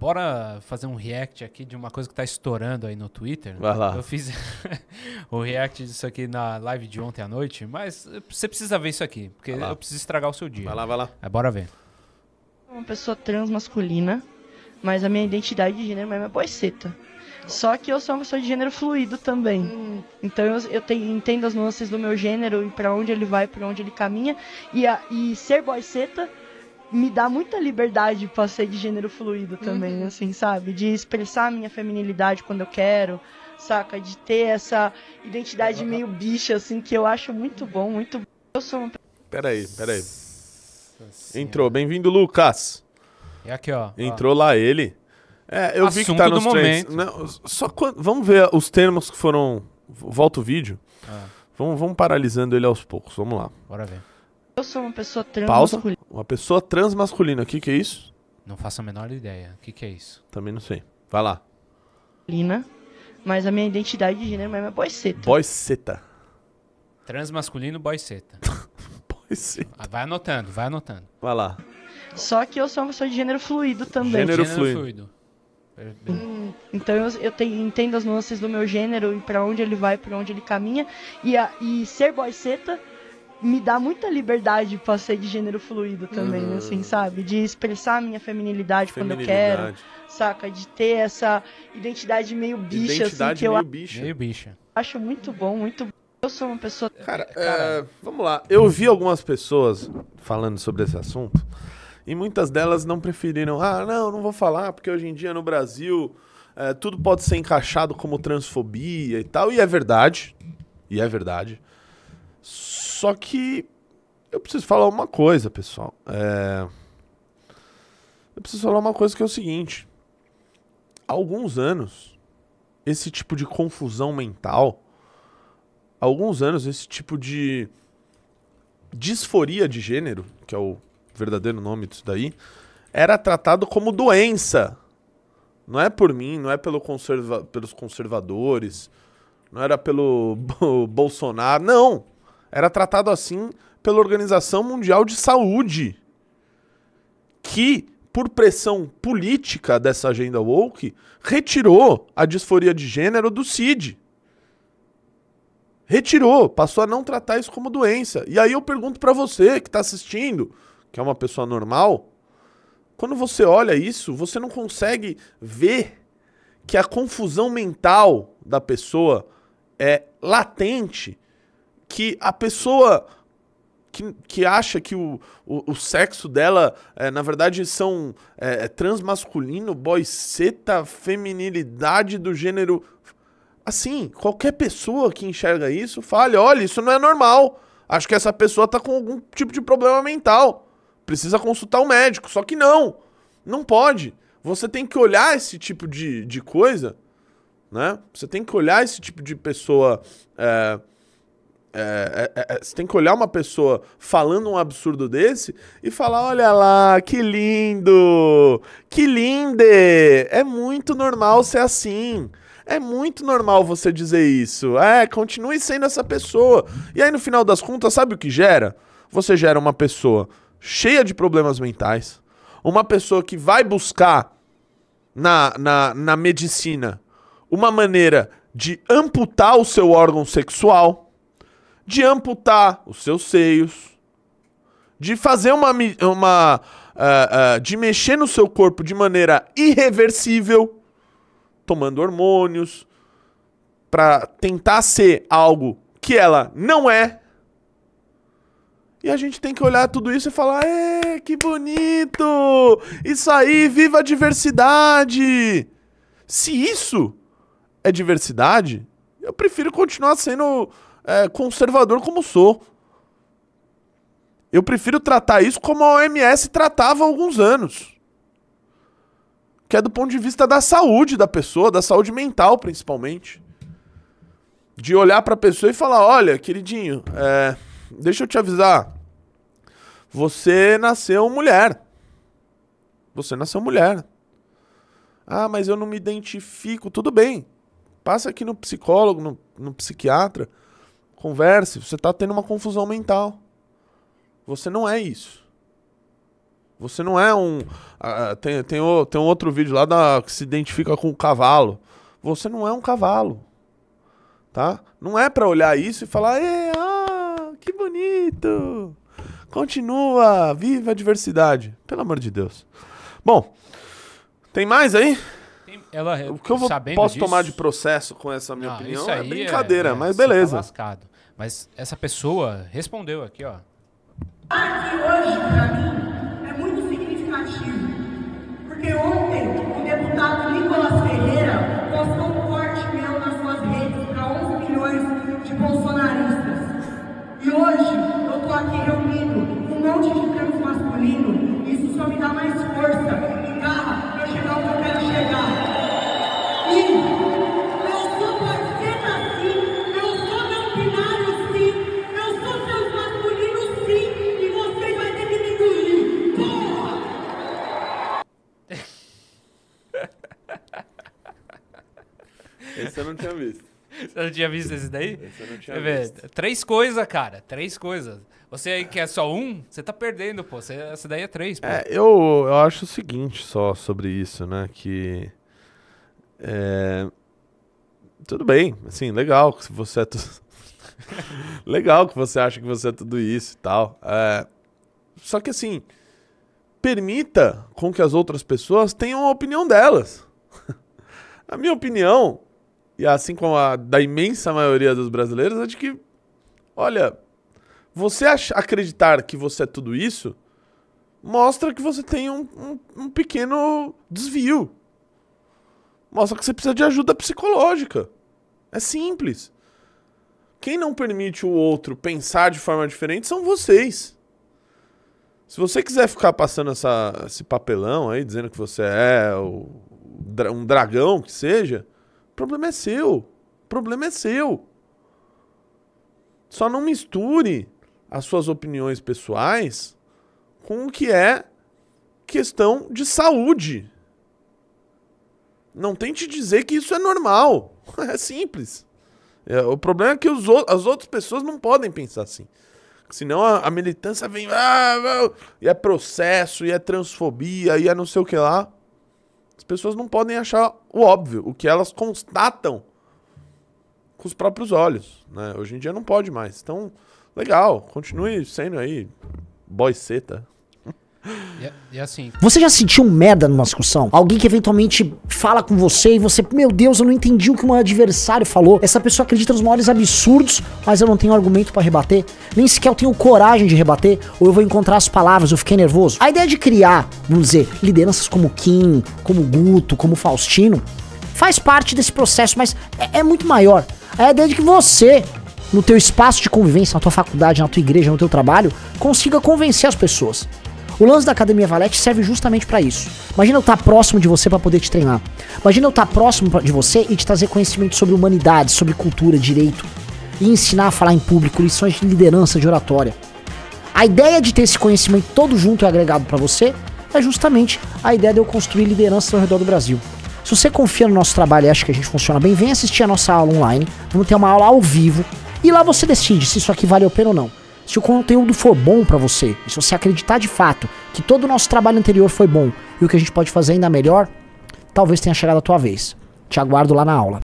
bora fazer um react aqui de uma coisa que tá estourando aí no Twitter. Vai lá. Eu fiz o react disso aqui na live de ontem à noite, mas você precisa ver isso aqui, porque eu preciso estragar o seu dia. Vai lá, vai lá. É, bora ver. Uma pessoa transmasculina, mas a minha identidade de gênero mesmo é boiceta. Só que eu sou uma pessoa de gênero fluido também. Hum. Então eu, eu te, entendo as nuances do meu gênero e para onde ele vai, para onde ele caminha. E, a, e ser boiceta me dá muita liberdade pra ser de gênero fluido também, uhum. assim, sabe? De expressar a minha feminilidade quando eu quero, saca? De ter essa identidade meio bicha, assim, que eu acho muito bom, muito bom. Eu sou uma... Peraí, peraí. Entrou, bem-vindo, Lucas. É aqui, ó. Entrou ó. lá ele. É, eu Assunto vi que tá nos trends. Não, só quando, vamos ver os termos que foram... Volta o vídeo. Ah. Vamos, vamos paralisando ele aos poucos, vamos lá. Bora ver eu sou uma pessoa transmasculina. Pausa. Uma pessoa transmasculina, o que, que é isso? Não faço a menor ideia. O que, que é isso? Também não sei. Vai lá. Lina, mas a minha identidade de gênero mesmo é boiceta. Boiceta. Transmasculino boiceta. boiceta. Ah, vai anotando, vai anotando. Vai lá. Só que eu sou uma pessoa de gênero fluido também. Gênero, gênero fluido. fluido. Hum, então eu, eu te, entendo as nuances do meu gênero e para onde ele vai, para onde ele caminha. E, a, e ser boiceta me dá muita liberdade pra ser de gênero fluido também, uhum. assim, sabe? De expressar a minha feminilidade, feminilidade, quando eu quero, saca? De ter essa identidade meio bicha, assim, identidade assim, que meio eu bicha. meio bicha. acho muito bom, muito bom. Eu sou uma pessoa... Cara, é, vamos lá. Eu vi algumas pessoas falando sobre esse assunto e muitas delas não preferiram. Ah, não, não vou falar, porque hoje em dia no Brasil... É, tudo pode ser encaixado como transfobia e tal, e é verdade. E é verdade. Só que eu preciso falar uma coisa, pessoal. É... Eu preciso falar uma coisa que é o seguinte. Há alguns anos, esse tipo de confusão mental, há alguns anos, esse tipo de disforia de gênero, que é o verdadeiro nome disso daí, era tratado como doença. Não é por mim, não é pelo conserva pelos conservadores, não era pelo Bolsonaro, não. Era tratado assim pela Organização Mundial de Saúde, que, por pressão política dessa agenda woke, retirou a disforia de gênero do CID. Retirou, passou a não tratar isso como doença. E aí eu pergunto para você que está assistindo, que é uma pessoa normal, quando você olha isso, você não consegue ver que a confusão mental da pessoa é latente que a pessoa que, que acha que o, o, o sexo dela, é, na verdade, são eh, é, transmasculino, boy seta, tá feminilidade do gênero. Assim, qualquer pessoa que enxerga isso fale: olha, isso não é normal. Acho que essa pessoa tá com algum tipo de problema mental. Precisa consultar o um médico. Só que não. Não pode. Você tem que olhar esse tipo de, de coisa, né? Você tem que olhar esse tipo de pessoa. É, é, é, é, é, você tem que olhar uma pessoa falando um absurdo desse e falar: olha lá, que lindo! Que linde! É muito normal ser assim. É muito normal você dizer isso. É, continue sendo essa pessoa. E aí, no final das contas, sabe o que gera? Você gera uma pessoa cheia de problemas mentais, uma pessoa que vai buscar na, na, na medicina uma maneira de amputar o seu órgão sexual de amputar os seus seios, de fazer uma. uma uh, uh, de mexer no seu corpo de maneira irreversível, tomando hormônios, para tentar ser algo que ela não é. E a gente tem que olhar tudo isso e falar: é, que bonito! Isso aí, viva a diversidade! Se isso é diversidade, eu prefiro continuar sendo é, conservador como sou. Eu prefiro tratar isso como a OMS tratava há alguns anos. Que é do ponto de vista da saúde da pessoa, da saúde mental principalmente. De olhar para a pessoa e falar: olha, queridinho, é, deixa eu te avisar. Você nasceu mulher. Você nasceu mulher. Ah, mas eu não me identifico. Tudo bem. Passa aqui no psicólogo, no, no psiquiatra. Converse, você está tendo uma confusão mental. Você não é isso. Você não é um. Uh, tem, tem, o, tem um outro vídeo lá da, que se identifica com o cavalo. Você não é um cavalo. Tá? Não é para olhar isso e falar, ah, que bonito! Continua, viva a diversidade. Pelo amor de Deus. Bom, tem mais aí? ela, o que eu vou, posso disso? tomar de processo com essa minha ah, opinião é brincadeira, é, é, mas beleza. Tá mas essa pessoa respondeu aqui, ó. Aqui hoje, para mim, é muito significativo. Porque ontem, Esse eu não tinha visto. Você não tinha visto esse daí? Esse eu não tinha é visto. Três coisas, cara. Três coisas. Você aí quer é só um, você tá perdendo, pô. Você, essa daí é três, pô. É, eu, eu acho o seguinte só sobre isso, né? Que. É, tudo bem, assim, legal que você é tu... legal que você acha que você é tudo isso e tal. É, só que assim, permita com que as outras pessoas tenham a opinião delas. a minha opinião e assim como a da imensa maioria dos brasileiros, é de que, olha, você acreditar que você é tudo isso mostra que você tem um, um, um pequeno desvio. Mostra que você precisa de ajuda psicológica. É simples. Quem não permite o outro pensar de forma diferente são vocês. Se você quiser ficar passando essa, esse papelão aí, dizendo que você é o, um dragão, que seja, problema é seu. problema é seu. Só não misture as suas opiniões pessoais com o que é questão de saúde. Não tente dizer que isso é normal. É simples. É, o problema é que os, as outras pessoas não podem pensar assim. Senão a, a militância vem. Ah, e é processo, e é transfobia, e é não sei o que lá pessoas não podem achar o óbvio, o que elas constatam com os próprios olhos. Né? Hoje em dia não pode mais. Então, legal, continue sendo aí boyceta. E, é, e, é assim. Você já sentiu um merda numa discussão? Alguém que eventualmente fala com você e você, meu Deus, eu não entendi o que meu adversário falou. Essa pessoa acredita nos maiores absurdos, mas eu não tenho argumento para rebater. Nem sequer eu tenho coragem de rebater, ou eu vou encontrar as palavras, eu fiquei nervoso. A ideia de criar, vamos dizer, lideranças como Kim, como Guto, como Faustino, faz parte desse processo, mas é, é muito maior. A ideia de que você, no teu espaço de convivência, na tua faculdade, na tua igreja, no teu trabalho, consiga convencer as pessoas. O lance da Academia Valete serve justamente para isso. Imagina eu estar tá próximo de você para poder te treinar. Imagina eu estar tá próximo de você e te trazer conhecimento sobre humanidade, sobre cultura, direito. E ensinar a falar em público, lições de liderança, de oratória. A ideia de ter esse conhecimento todo junto e agregado para você é justamente a ideia de eu construir liderança ao redor do Brasil. Se você confia no nosso trabalho e acha que a gente funciona bem, vem assistir a nossa aula online. Vamos ter uma aula ao vivo. E lá você decide se isso aqui vale a pena ou não. Se o conteúdo for bom para você, se você acreditar de fato que todo o nosso trabalho anterior foi bom e o que a gente pode fazer ainda melhor, talvez tenha chegado a tua vez. Te aguardo lá na aula.